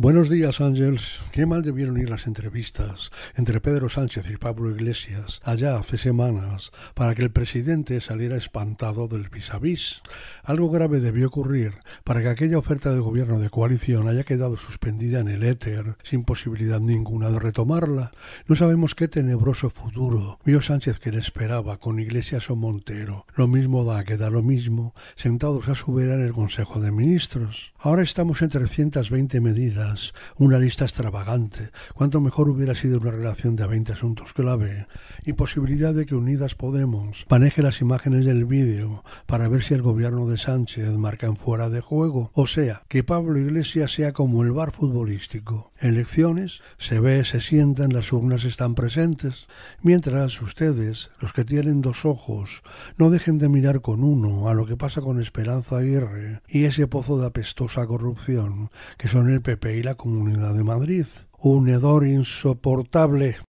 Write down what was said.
Buenos días, Ángels. Qué mal debieron ir las entrevistas entre Pedro Sánchez y Pablo Iglesias allá hace semanas para que el presidente saliera espantado del vis vis. Algo grave debió ocurrir para que aquella oferta de gobierno de coalición haya quedado suspendida en el éter, sin posibilidad ninguna de retomarla. No sabemos qué tenebroso futuro vio Sánchez que le esperaba con Iglesias o Montero. Lo mismo da que da lo mismo, sentados a su vera en el Consejo de Ministros. Ahora estamos en 320 medidas una lista extravagante, cuanto mejor hubiera sido una relación de 20 asuntos clave y posibilidad de que Unidas Podemos maneje las imágenes del vídeo para ver si el gobierno de Sánchez marca en fuera de juego, o sea, que Pablo Iglesias sea como el bar futbolístico elecciones, se ve, se sientan, las urnas están presentes, mientras ustedes, los que tienen dos ojos, no dejen de mirar con uno a lo que pasa con Esperanza Aguirre y ese pozo de apestosa corrupción que son el PP y la Comunidad de Madrid. Un hedor insoportable